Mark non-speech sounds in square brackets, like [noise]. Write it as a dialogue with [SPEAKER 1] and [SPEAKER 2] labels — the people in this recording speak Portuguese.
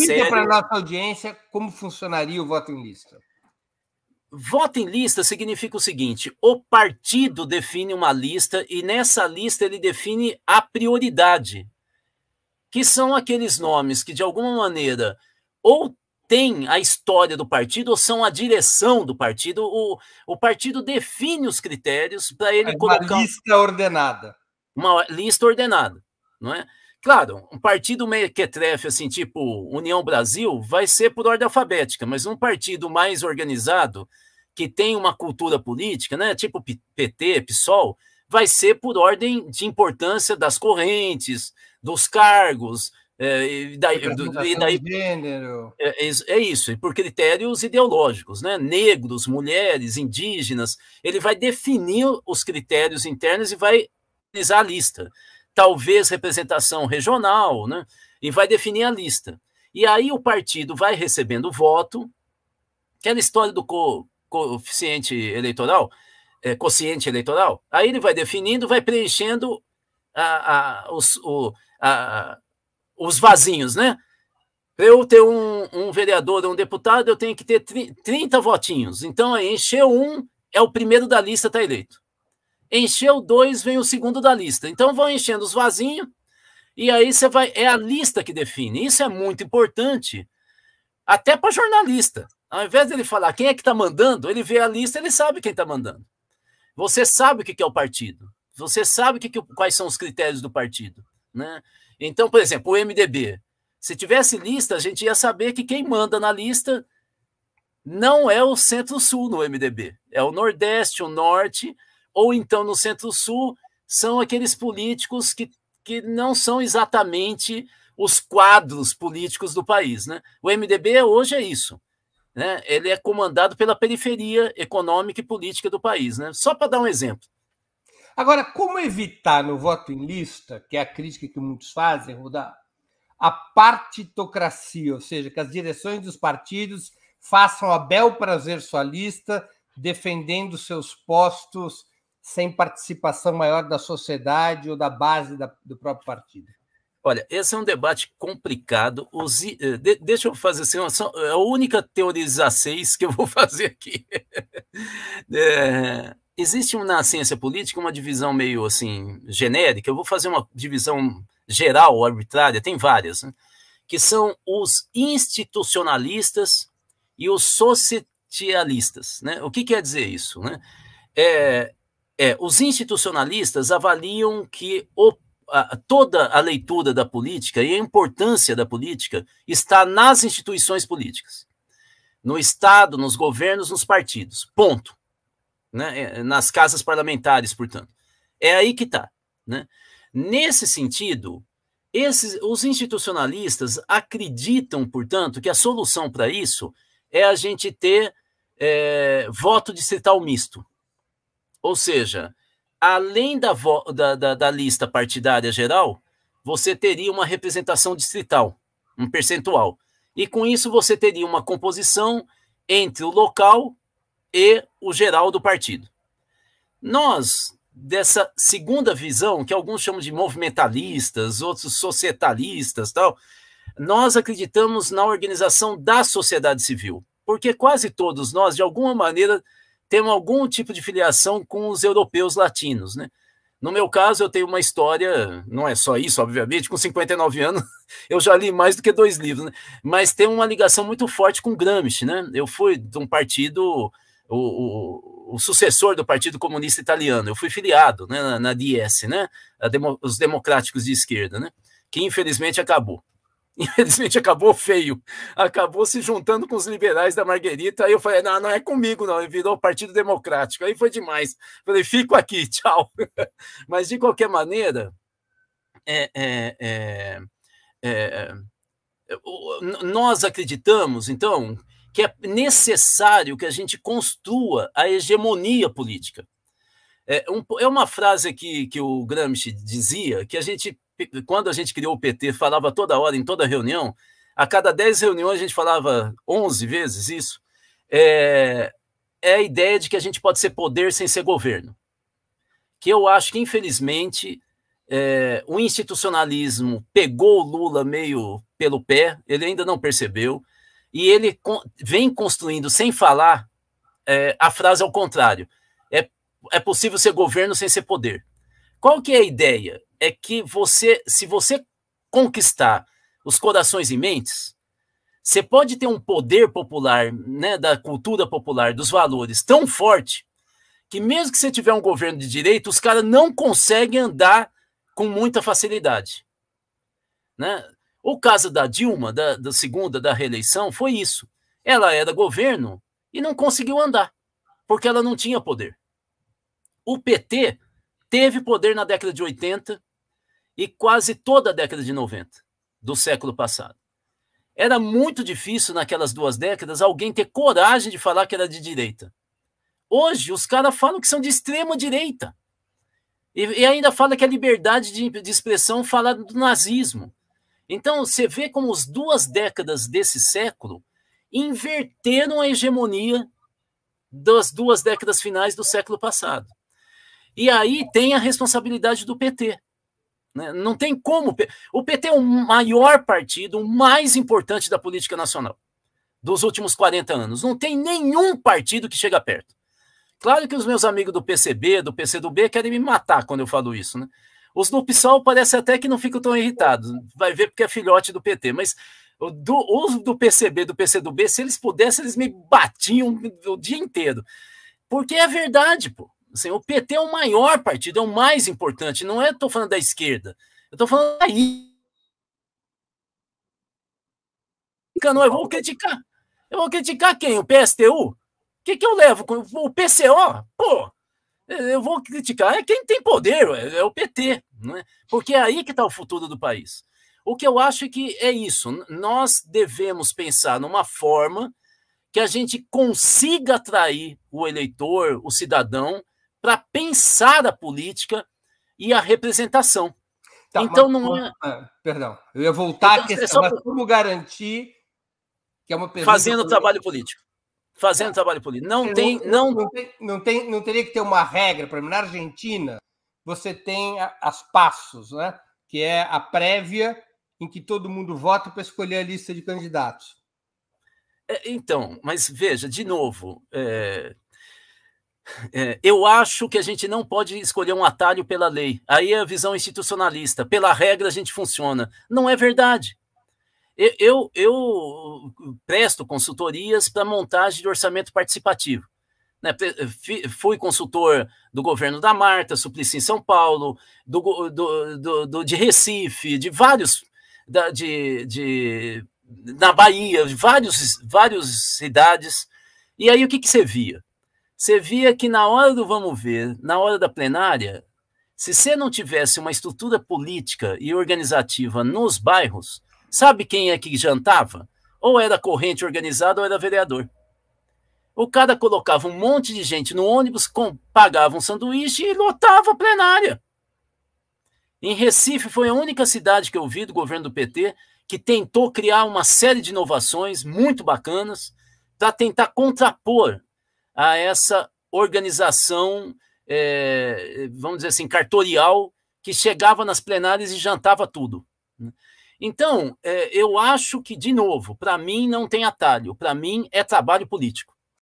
[SPEAKER 1] Explica para a nossa
[SPEAKER 2] audiência como funcionaria o voto em lista. Voto em lista significa o seguinte: o partido define uma lista e nessa lista ele define a prioridade, que são aqueles nomes que de alguma maneira ou tem a história do partido ou são a direção do partido. O, o partido define os critérios para ele é uma colocar. Uma lista ordenada. Uma lista ordenada, não é? Claro, um partido que mequetrefe, assim, tipo União Brasil, vai ser por ordem alfabética, mas um partido mais organizado, que tem uma cultura política, né, tipo PT, PSOL, vai ser por ordem de importância das correntes, dos cargos, é, e daí, do, e daí gênero. É, é, é, isso, e por critérios ideológicos, né? Negros, mulheres, indígenas, ele vai definir os critérios internos e vai analisar a lista talvez representação regional, né? e vai definir a lista. E aí o partido vai recebendo voto, aquela história do co coeficiente eleitoral, é, eleitoral, aí ele vai definindo, vai preenchendo a, a, os, o, a, os vazinhos, né? Para eu ter um, um vereador ou um deputado, eu tenho que ter 30 votinhos. Então, aí um, é o primeiro da lista, está eleito. Encheu dois, vem o segundo da lista. Então vão enchendo os vasinhos, e aí você vai. É a lista que define. Isso é muito importante, até para jornalista. Ao invés dele falar quem é que está mandando, ele vê a lista, ele sabe quem está mandando. Você sabe o que é o partido. Você sabe que, que, quais são os critérios do partido. Né? Então, por exemplo, o MDB. Se tivesse lista, a gente ia saber que quem manda na lista não é o centro-sul no MDB, é o Nordeste, o Norte, ou então no centro-sul, são aqueles políticos que, que não são exatamente os quadros políticos do país. Né? O MDB hoje é isso. Né? Ele é comandado pela periferia econômica e política do país. Né? Só para dar um exemplo. Agora, como evitar no voto em lista, que é a crítica que muitos fazem, Rudá, a partitocracia, ou seja, que as direções dos partidos façam a bel prazer sua lista, defendendo seus postos sem participação maior da sociedade ou da base da, do próprio partido? Olha, esse é um debate complicado. Os, eh, de, deixa eu fazer assim, é a única teorização que eu vou [laughs] fazer aqui. É, existe na ciência política uma divisão meio assim genérica. Eu vou fazer uma divisão geral, arbitrária, tem várias, né? que são os institucionalistas e os societalistas. Né? O que quer dizer isso? Né? É, é, os institucionalistas avaliam que o, a, toda a leitura da política e a importância da política está nas instituições políticas, no Estado, nos governos, nos partidos. Ponto. Né? É, é, nas casas parlamentares, portanto. É aí que está. Né? Nesse sentido, esses, os institucionalistas acreditam, portanto, que a solução para isso é a gente ter é, voto distrital misto ou seja, além da, da, da, da lista partidária geral, você teria uma representação distrital, um percentual. E com isso você teria uma composição entre o local e o geral do partido. Nós, dessa segunda visão, que alguns chamam de movimentalistas, outros societalistas, tal, nós acreditamos na organização da sociedade civil, porque quase todos nós, de alguma maneira, temos algum tipo de filiação com os europeus latinos, né? No meu caso, eu tenho uma história, não é só isso, obviamente, com 59 anos, [laughs] eu já li mais do que dois livros, né? mas tem uma ligação muito forte com Gramsci, né? Eu fui de um partido, o, o, o sucessor do Partido Comunista Italiano, eu fui filiado né, na, na DS, né? Demo, os Democráticos de Esquerda, né? Que infelizmente acabou infelizmente [laughs] acabou feio, acabou se juntando com os liberais da Marguerita. Aí eu falei: não, não é comigo, não. Ele virou Partido Democrático. Aí foi demais. Falei: fico aqui, [laughs] tchau. Mas de qualquer maneira, é, é, é, é nós acreditamos, então, que é necessário que a gente construa a hegemonia política. É, é uma frase que, que o Gramsci dizia que a gente quando a gente criou o PT, falava toda hora, em toda reunião, a cada 10 reuniões a gente falava 11 vezes isso, é, é a ideia de que a gente pode ser poder sem ser governo. Que eu acho que, infelizmente, é, o institucionalismo pegou o Lula meio pelo pé, ele ainda não percebeu, e ele con vem construindo, sem falar, é, a frase ao contrário. É, é possível ser governo sem ser poder. Qual que é a ideia? é que você, se você conquistar os corações e mentes, você pode ter um poder popular, né, da cultura popular, dos valores tão forte que mesmo que você tiver um governo de direito, os caras não conseguem andar com muita facilidade, né? O caso da Dilma, da, da segunda da reeleição, foi isso. Ela era governo e não conseguiu andar, porque ela não tinha poder. O PT teve poder na década de 80, e quase toda a década de 90 do século passado. Era muito difícil naquelas duas décadas alguém ter coragem de falar que era de direita. Hoje os caras falam que são de extrema direita. E, e ainda fala que a é liberdade de, de expressão fala do nazismo. Então você vê como as duas décadas desse século inverteram a hegemonia das duas décadas finais do século passado. E aí tem a responsabilidade do PT, né? Não tem como. O PT é o maior partido, o mais importante da política nacional dos últimos 40 anos. Não tem nenhum partido que chega perto. Claro que os meus amigos do PCB, do PCdoB, querem me matar quando eu falo isso, né? Os do PSOL parece até que não ficam tão irritados. Vai ver porque é filhote do PT, mas do, os do PCB, do PCdoB, se eles pudessem, eles me batiam o dia inteiro. Porque é verdade, pô. Assim, o PT é o maior partido, é o mais importante. Não é estou falando da esquerda, eu estou falando aí. Não, eu vou criticar. Eu vou criticar quem? O PSTU? O que, que eu levo? O PCO? Pô, eu vou criticar é quem tem poder, é o PT, né? porque é aí que está o futuro do país. O que eu acho é que é isso, nós devemos pensar numa forma que a gente consiga atrair o eleitor, o cidadão, para pensar a política e a representação. Tá, então não é. Ah, perdão, eu ia voltar então, à é questão, é mas como garantir que é uma pessoa Fazendo política. trabalho político. Fazendo trabalho político. Não, tem, não... Não, tem, não tem. Não teria que ter uma regra, para mim, na Argentina, você tem as passos, né? que é a prévia em que todo mundo vota para escolher a lista de candidatos. É, então, mas veja, de novo, é, é, eu acho que a gente não pode escolher um atalho pela lei. Aí é a visão institucionalista. Pela regra a gente funciona. Não é verdade. Eu, eu, eu presto consultorias para montagem de orçamento participativo. Né? Fui consultor do governo da Marta, Suplicy em São Paulo, do, do, do, do de Recife, de vários. Da, de, de, na Bahia, de vários, várias cidades. E aí o que, que você via? Você via que na hora do vamos ver, na hora da plenária, se você não tivesse uma estrutura política e organizativa nos bairros, sabe quem é que jantava? Ou era corrente organizada ou era vereador. O cara colocava um monte de gente no ônibus, pagava um sanduíche e lotava a plenária. Em Recife foi a única cidade que eu vi do governo do PT que tentou criar uma série de inovações muito bacanas para tentar contrapor a essa organização, é, vamos dizer assim, cartorial, que chegava nas plenárias e jantava tudo. Né? Então, é, eu acho que, de novo, para mim não tem atalho, para mim é trabalho político.